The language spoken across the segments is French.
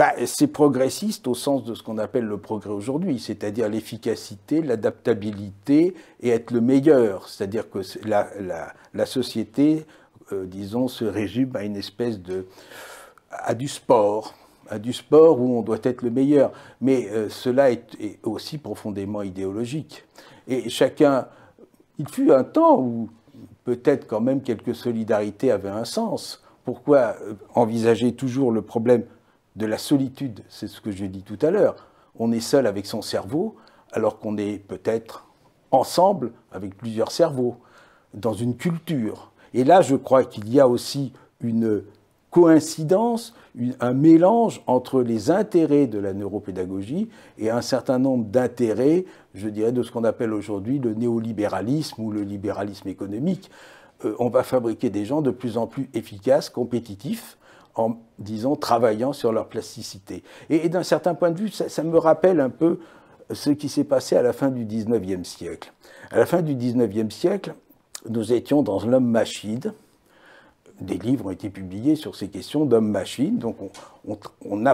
Bah, c'est progressiste au sens de ce qu'on appelle le progrès aujourd'hui, c'est-à-dire l'efficacité, l'adaptabilité et être le meilleur. C'est-à-dire que la, société, euh, disons, se résume à une espèce de. à du sport à du sport où on doit être le meilleur. Mais euh, cela est, aussi profondément idéologique. Et chacun, il fut un temps où peut-être quand même quelques solidarités avaient un sens. Pourquoi euh, envisager toujours le problème de la solitude, c'est ce que j'ai dit tout à l'heure. On est seul avec son cerveau, alors qu'on est peut-être ensemble avec plusieurs cerveaux, dans une culture. Et là, je crois qu'il y a aussi une coïncidence, un mélange entre les intérêts de la neuropédagogie et un certain nombre d'intérêts, je dirais, de ce qu'on appelle aujourd'hui le néolibéralisme ou le libéralisme économique. Euh, on va fabriquer des gens de plus en plus efficaces, compétitifs, en, disant travaillant sur leur plasticité. Et, d'un certain point de vue, ça, me rappelle un peu ce qui s'est passé à la fin du 19e siècle. À la fin du 19e siècle, nous étions dans l'homme machine. Des livres ont été publiés sur ces questions d'homme-machine. Donc, on,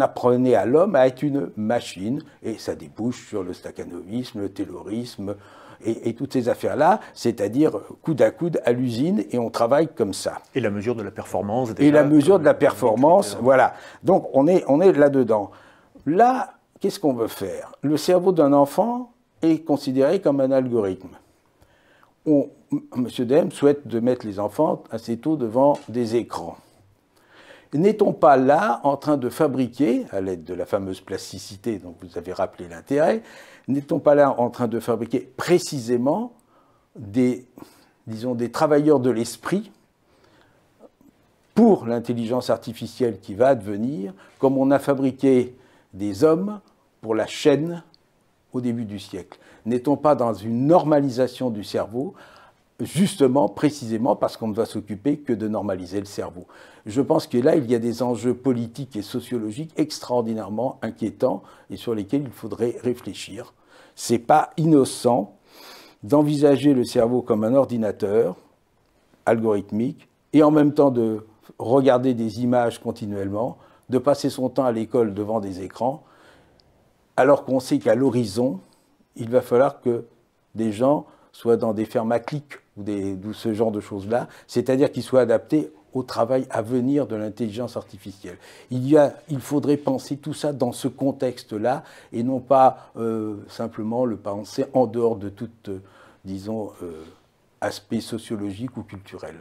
apprenait à l'homme à être une machine, et ça débouche sur le stacanovisme, le taylorisme, et, toutes ces affaires-là, c'est-à-dire coude à coude à l'usine, et on travaille comme ça. Et la mesure de la performance. et la mesure de la performance, voilà. Donc on est, Là, qu'est-ce qu'on veut faire Le cerveau d'un enfant est considéré comme un algorithme. Monsieur M. Dem souhaite de mettre les enfants assez tôt devant des écrans. N'est-on pas là en train de fabriquer, à l'aide de la fameuse plasticité dont vous avez rappelé l'intérêt, n'est-on pas là en train de fabriquer précisément des, des travailleurs de l'esprit pour l'intelligence artificielle qui va advenir, comme on a fabriqué des hommes pour la chaîne au début du siècle N'est-on pas dans une normalisation du cerveau justement, précisément parce qu'on ne va s'occuper que de normaliser le cerveau. Je pense que là, il y a des enjeux politiques et sociologiques extraordinairement inquiétants et sur lesquels il faudrait réfléchir. Ce n'est pas innocent d'envisager le cerveau comme un ordinateur algorithmique et en même temps de regarder des images continuellement, de passer son temps à l'école devant des écrans, alors qu'on sait qu'à l'horizon, il va falloir que des gens soient dans des fermes à clics ou, des, ce genre de choses-là, c'est-à-dire qu'ils soient adaptés au travail à venir de l'intelligence artificielle. Il, faudrait penser tout ça dans ce contexte-là et non pas euh, simplement le penser en dehors de tout, euh, disons, euh, aspect sociologique ou culturel.